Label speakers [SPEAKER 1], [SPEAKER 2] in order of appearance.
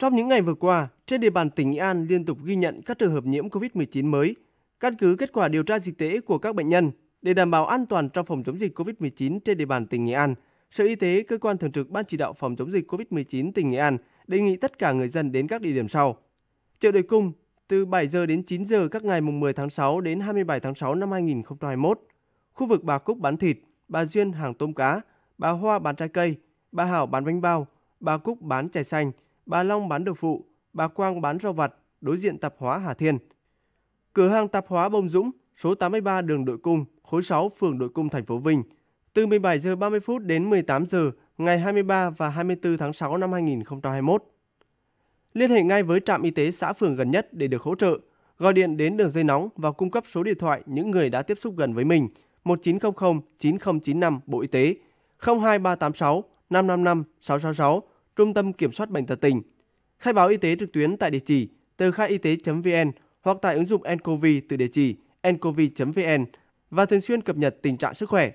[SPEAKER 1] Trong những ngày vừa qua, trên địa bàn tỉnh Nghệ An liên tục ghi nhận các trường hợp nhiễm COVID-19 mới. Căn cứ kết quả điều tra dịch tễ của các bệnh nhân để đảm bảo an toàn trong phòng chống dịch COVID-19 trên địa bàn tỉnh Nghệ An, Sở Y tế, cơ quan thường trực Ban chỉ đạo phòng chống dịch COVID-19 tỉnh Nghệ An đề nghị tất cả người dân đến các địa điểm sau. Chợ Đồi Cung từ 7 giờ đến 9 giờ các ngày mùng 10 tháng 6 đến 27 tháng 6 năm 2021. Khu vực bà Cúc bán thịt, bà Duyên hàng tôm cá, bà Hoa bán trái cây, bà Hảo bán bánh bao, bà Cúc bán chè xanh – bà Long bán đồ phụ, bà Quang bán rau vặt, đối diện tạp hóa Hà Thiên. Cửa hàng tạp hóa Bông Dũng, số 83 đường Đội Cung, khối 6, phường Đội Cung, thành phố Vinh, từ 17 giờ 30 phút đến 18 giờ ngày 23 và 24 tháng 6 năm 2021. Liên hệ ngay với trạm y tế xã phường gần nhất để được hỗ trợ, gọi điện đến đường dây nóng và cung cấp số điện thoại những người đã tiếp xúc gần với mình 1900 9095 Bộ Y tế 02386 555 666 Trung tâm Kiểm soát Bệnh tật tỉnh. Khai báo y tế trực tuyến tại địa chỉ tờ khai y tế.vn hoặc tại ứng dụng nCoV từ địa chỉ nCoV.vn và thường xuyên cập nhật tình trạng sức khỏe